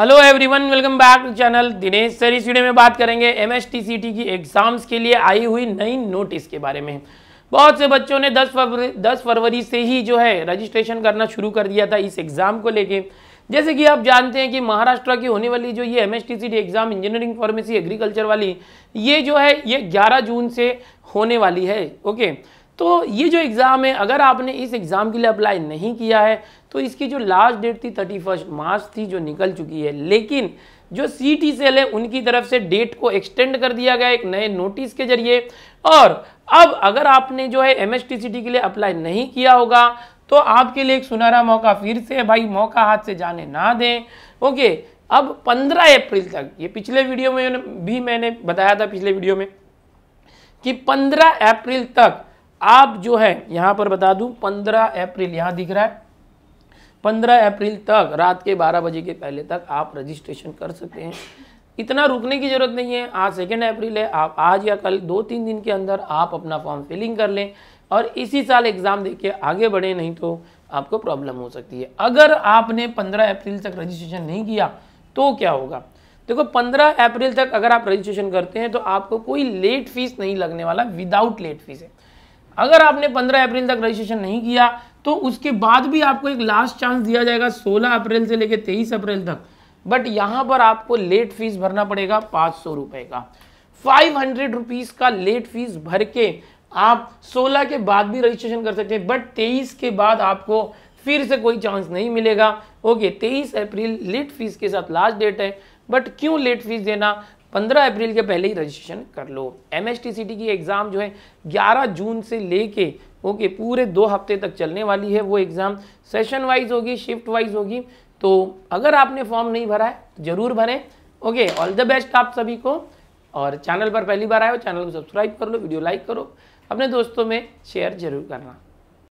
hello everyone welcome back to channel Dinesh sir इस video में बात करेंगे एम की एग्ज़ाम्स के लिए आई हुई नई नोटिस के बारे में बहुत से बच्चों ने 10 फरवरी दस फरवरी से ही जो है रजिस्ट्रेशन करना शुरू कर दिया था इस एग्ज़ाम को लेके जैसे कि आप जानते हैं कि महाराष्ट्र की होने वाली जो ये M exam engineering pharmacy agriculture वाली ये जो है ये ग्यारह जून से होने वाली है ओके तो ये जो एग्ज़ाम है अगर आपने इस एग्ज़ाम के लिए अप्लाई नहीं किया है तो इसकी जो लास्ट डेट थी थर्टी फर्स्ट मार्च थी जो निकल चुकी है लेकिन जो सी टी सेल है उनकी तरफ से डेट को एक्सटेंड कर दिया गया एक नए नोटिस के जरिए और अब अगर आपने जो है M S T C T के लिए अप्लाई नहीं किया होगा तो आपके लिए एक सुनहरा मौका फिर से भाई मौका हाथ से जाने ना दें ओके अब 15 अप्रैल तक ये पिछले वीडियो में भी मैंने बताया था पिछले वीडियो में कि 15 अप्रैल तक आप जो है यहाँ पर बता दूँ पंद्रह अप्रैल यहाँ दिख रहा है पंद्रह अप्रैल तक रात के बारह बजे के पहले तक आप रजिस्ट्रेशन कर सकते हैं इतना रुकने की ज़रूरत नहीं है आज सेकेंड अप्रैल है आप आज या कल दो तीन दिन के अंदर आप अपना फॉर्म फिलिंग कर लें और इसी साल एग्ज़ाम दे के आगे बढ़े नहीं तो आपको प्रॉब्लम हो सकती है अगर आपने 15 अप्रैल तक रजिस्ट्रेशन नहीं किया तो क्या होगा देखो 15 अप्रैल तक अगर आप रजिस्ट्रेशन करते हैं तो आपको कोई लेट फीस नहीं लगने वाला विदाउट लेट फीस है अगर आपने 15 अप्रैल तक रजिस्ट्रेशन नहीं किया तो उसके बाद भी आपको एक लास्ट चांस दिया जाएगा 16 अप्रैल से लेकर 23 अप्रैल तक बट यहाँ पर आपको लेट फीस भरना पड़ेगा पाँच सौ रुपए का फाइव हंड्रेड रुपीज़ का लेट फीस भर के आप 16 के बाद भी रजिस्ट्रेशन कर सकते हैं बट तेईस के बाद आपको फिर से कोई चांस नहीं मिलेगा ओके तेईस अप्रैल लेट फीस के साथ लास्ट डेट है बट क्यों लेट फीस देना 15 अप्रैल के पहले ही रजिस्ट्रेशन कर लो एम की एग्ज़ाम जो है 11 जून से लेके ओके पूरे दो हफ्ते तक चलने वाली है वो एग्ज़ाम सेशन वाइज होगी शिफ्ट वाइज होगी तो अगर आपने फॉर्म नहीं भरा है तो ज़रूर भरें ओके ऑल द बेस्ट आप सभी को और चैनल पर पहली बार आए हो चैनल को सब्सक्राइब कर लो वीडियो लाइक करो अपने दोस्तों में शेयर जरूर करना